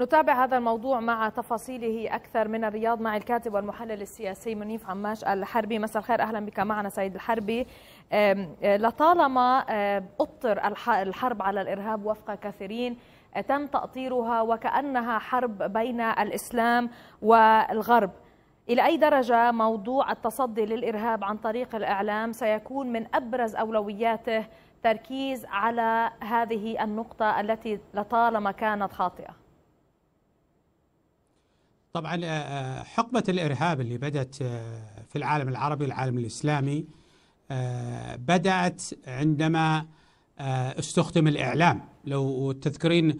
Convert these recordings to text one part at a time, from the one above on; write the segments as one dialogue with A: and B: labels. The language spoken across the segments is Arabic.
A: نتابع هذا الموضوع مع تفاصيله أكثر من الرياض مع الكاتب والمحلل السياسي منيف عماش الحربي مساء الخير أهلا بك معنا سيد الحربي أه، لطالما أه، أطر الحرب على الإرهاب وفق كثيرين أه، تم تأطيرها وكأنها حرب بين الإسلام والغرب إلى أي درجة موضوع التصدي للإرهاب عن طريق الإعلام سيكون من أبرز أولوياته تركيز على هذه النقطة التي لطالما كانت خاطئة؟
B: طبعا آه، آه، حقبة الإرهاب اللي بدأت آه، في العالم العربي العالم الإسلامي بدأت عندما استخدم الإعلام لو تذكرين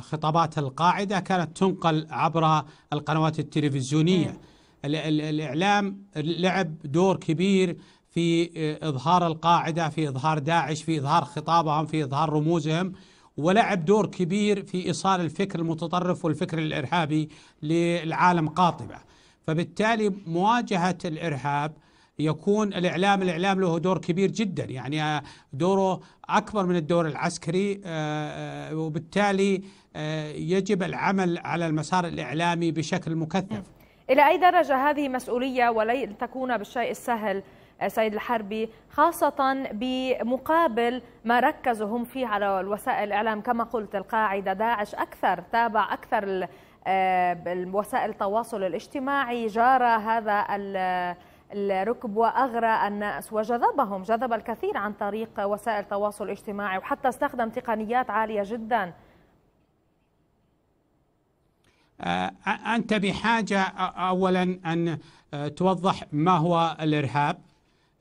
B: خطابات القاعدة كانت تنقل عبر القنوات التلفزيونية الإعلام لعب دور كبير في إظهار القاعدة في إظهار داعش في إظهار خطابهم في إظهار رموزهم ولعب دور كبير في ايصال الفكر المتطرف والفكر الارهابي للعالم قاطبه فبالتالي مواجهه الارهاب يكون الاعلام الاعلام له دور كبير جدا يعني دوره اكبر من الدور العسكري آه، آه، وبالتالي آه، يجب العمل على المسار الاعلامي بشكل مكثف
A: الى اي درجه هذه مسؤوليه ولن تكون بالشيء السهل سيد الحربي خاصة بمقابل ما ركزوا هم فيه على الوسائل الإعلام كما قلت القاعدة داعش أكثر تابع أكثر آه، وسائل التواصل الاجتماعي جارى هذا الركب وأغرى الناس وجذبهم جذب الكثير عن طريق وسائل التواصل الاجتماعي وحتى استخدم تقنيات عالية جدا
B: آه، أنت بحاجة أولا أن آه، توضح ما هو الإرهاب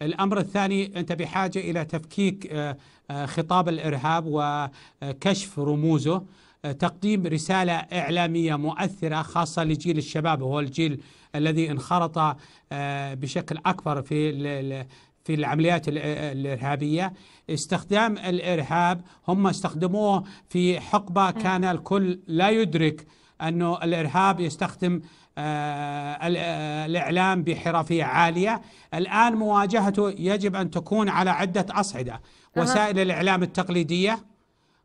B: الأمر الثاني أنت بحاجة إلى تفكيك آه، آه، خطاب الإرهاب وكشف رموزه آه، تقديم رسالة إعلامية مؤثرة خاصة لجيل الشباب هو الجيل الذي انخرط بشكل أكبر في في العمليات الإرهابية استخدام الإرهاب هم استخدموه في حقبة كان الكل لا يدرك أنه الإرهاب يستخدم آه، آه، الإعلام بحرفية عالية الآن مواجهته يجب أن تكون على عدة أصعدة وسائل الإعلام التقليدية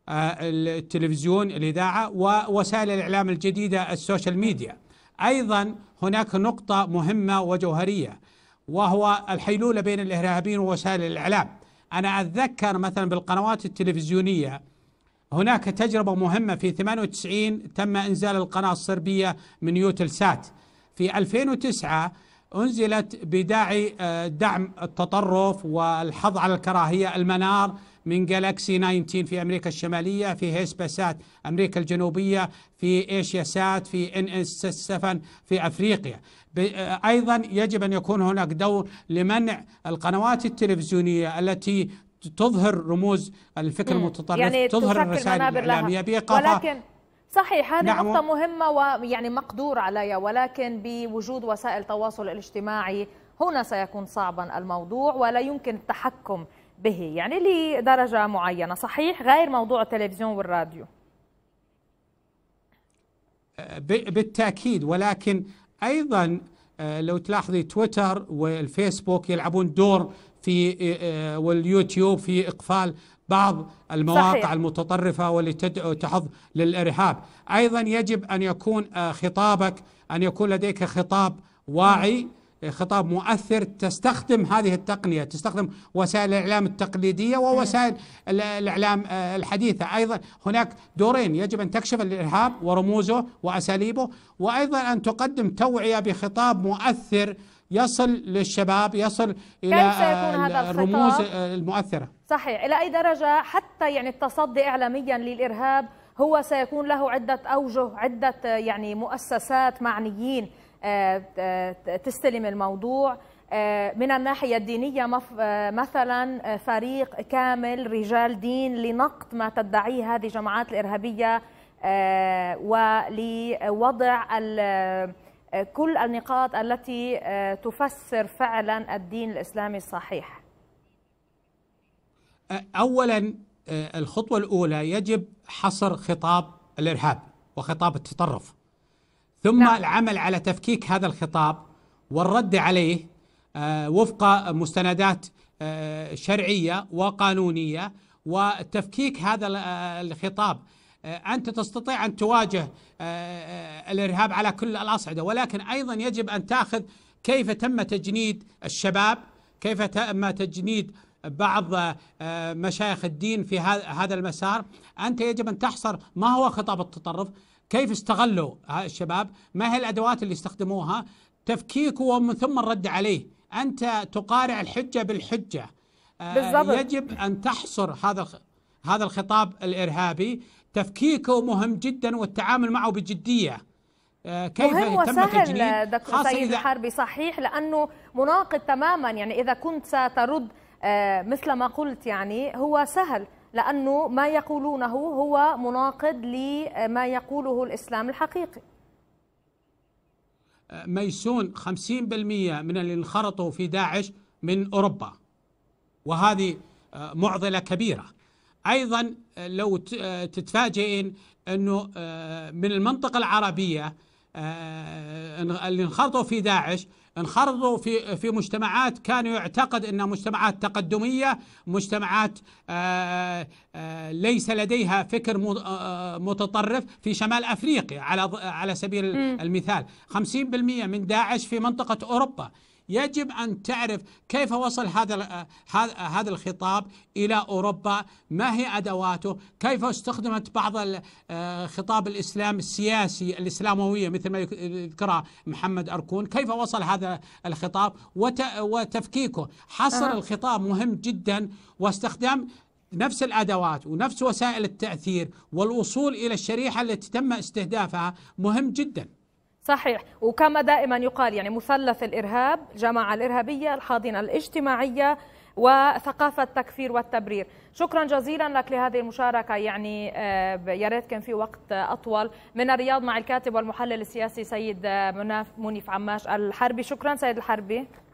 B: آه، التلفزيون الإذاعة ووسائل الإعلام الجديدة السوشيال ميديا أيضا هناك نقطة مهمة وجوهرية وهو الحيلولة بين الإرهابيين ووسائل الإعلام أنا أتذكر مثلا بالقنوات التلفزيونية هناك تجربة مهمة في 98 تم إنزال القناة الصربية من يوتلسات في 2009 أنزلت بداعي آه، دعم التطرف والحظ على الكراهية المنار من جالاكسي 19 في أمريكا الشمالية في هيسباسات أمريكا الجنوبية في إيشيا سات في إن إس 7 في أفريقيا آه، أيضا يجب أن يكون هناك دور لمنع القنوات التلفزيونية التي تظهر رموز الفكر المتطرف يعني تظهر الرسائل الإعلامية بايقافها ولكن
A: صحيح هذه نعم. نقطة مهمة ويعني مقدور عليها ولكن بوجود وسائل التواصل الاجتماعي هنا سيكون صعبا الموضوع ولا يمكن التحكم به يعني لدرجة معينة صحيح غير موضوع التلفزيون والراديو
B: أه، بالتأكيد ولكن أيضا أه، لو تلاحظي تويتر والفيسبوك يلعبون دور في إيه، إيه، واليوتيوب في إقفال بعض المواقع صحيح. المتطرفة والتي تحض للإرهاب أيضا يجب أن يكون آه، خطابك أن يكون لديك خطاب واعي آه، خطاب مؤثر تستخدم هذه التقنية تستخدم وسائل الإعلام التقليدية ووسائل الإعلام آه، الحديثة أيضا هناك دورين يجب أن تكشف الإرهاب ورموزه وأساليبه وأيضا أن تقدم توعية بخطاب مؤثر يصل للشباب يصل إلى الرموز المؤثرة
A: صحيح إلى أي درجة حتى يعني التصدي إعلاميا للإرهاب هو سيكون له عدة أوجه عدة يعني مؤسسات معنيين آه، آه، تستلم الموضوع آه، من الناحية الدينية مثلا فريق كامل رجال دين لنقد ما تدعيه هذه الجماعات الإرهابية ولوضع كل النقاط التي آه، تفسر فعلا الدين الاسلامي الصحيح
B: اولا آه، الخطوه الاولى يجب حصر خطاب الارهاب وخطاب التطرف ثم نعم. العمل على تفكيك هذا الخطاب والرد عليه آه، وفق مستندات شرعيه وقانونيه وتفكيك هذا الخطاب آه، انت تستطيع ان تواجه آه، آه، الارهاب على كل الاصعده ولكن ايضا يجب ان تاخذ كيف تم تجنيد الشباب كيف تم تجنيد بعض مشايخ الدين في هذا المسار انت يجب ان تحصر ما هو خطاب التطرف كيف استغلوا الشباب ما هي الادوات اللي استخدموها تفكيكه ومن ثم الرد عليه انت تقارع الحجه بالحجه بالزبط. يجب ان تحصر هذا هذا الخطاب الارهابي تفكيكه مهم جدا والتعامل معه بجديه آه، كيف مهم وسهل دكتور سيد
A: الحربي صحيح لانه مناقض تماما يعني اذا كنت سترد آه، مثل ما قلت يعني هو سهل لانه ما يقولونه هو مناقض لما يقوله الاسلام الحقيقي
B: آه، ميسون 50% من اللي انخرطوا في داعش من اوروبا وهذه معضله كبيره ايضا آه، لو آه، تتفاجئين انه آه، من المنطقه العربيه اللي انخرطوا في داعش انخرطوا في في مجتمعات كانوا يعتقد انها مجتمعات تقدميه، مجتمعات ليس لديها فكر متطرف في شمال افريقيا على على سبيل المثال، 50% من داعش في منطقه اوروبا، يجب أن تعرف كيف وصل هذا هذا الخطاب إلى أوروبا ما هي أدواته كيف استخدمت بعض آه، خطاب الإسلام السياسي الإسلاموية مثل ما يذكرها محمد أركون كيف وصل هذا الخطاب وتفكيكه حصر الخطاب مهم جدا واستخدام نفس الادوات ونفس وسائل التاثير والوصول الى الشريحه التي تم استهدافها مهم جدا
A: صحيح وكما دائما يقال يعني مثلث الارهاب الجماعه الارهابيه الحاضنه الاجتماعيه وثقافة التكفير والتبرير شكرا جزيلا لك لهذه المشاركة يعني آه، يا ريت كان في وقت أطول من الرياض مع الكاتب والمحلل السياسي سيد مناف منيف عماش الحربي شكرا سيد الحربي